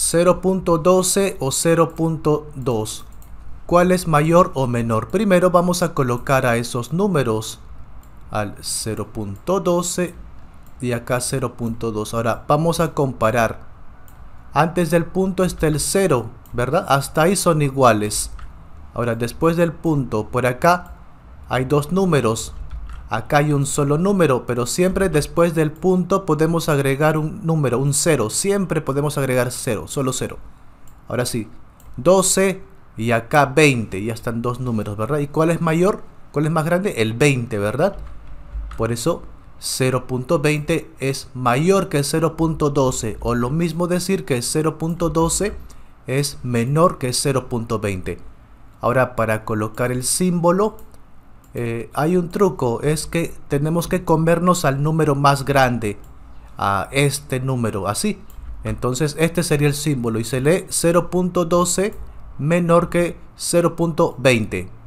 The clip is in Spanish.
0.12 o 0.2. ¿Cuál es mayor o menor? Primero vamos a colocar a esos números al 0.12 y acá 0.2. Ahora vamos a comparar. Antes del punto está el 0, ¿verdad? Hasta ahí son iguales. Ahora después del punto, por acá hay dos números. Acá hay un solo número, pero siempre después del punto podemos agregar un número, un 0. Siempre podemos agregar 0, solo 0. Ahora sí, 12 y acá 20. Ya están dos números, ¿verdad? ¿Y cuál es mayor? ¿Cuál es más grande? El 20, ¿verdad? Por eso 0.20 es mayor que 0.12. O lo mismo decir que 0.12 es menor que 0.20. Ahora para colocar el símbolo eh, hay un truco, es que tenemos que comernos al número más grande, a este número, así. Entonces este sería el símbolo y se lee 0.12 menor que 0.20.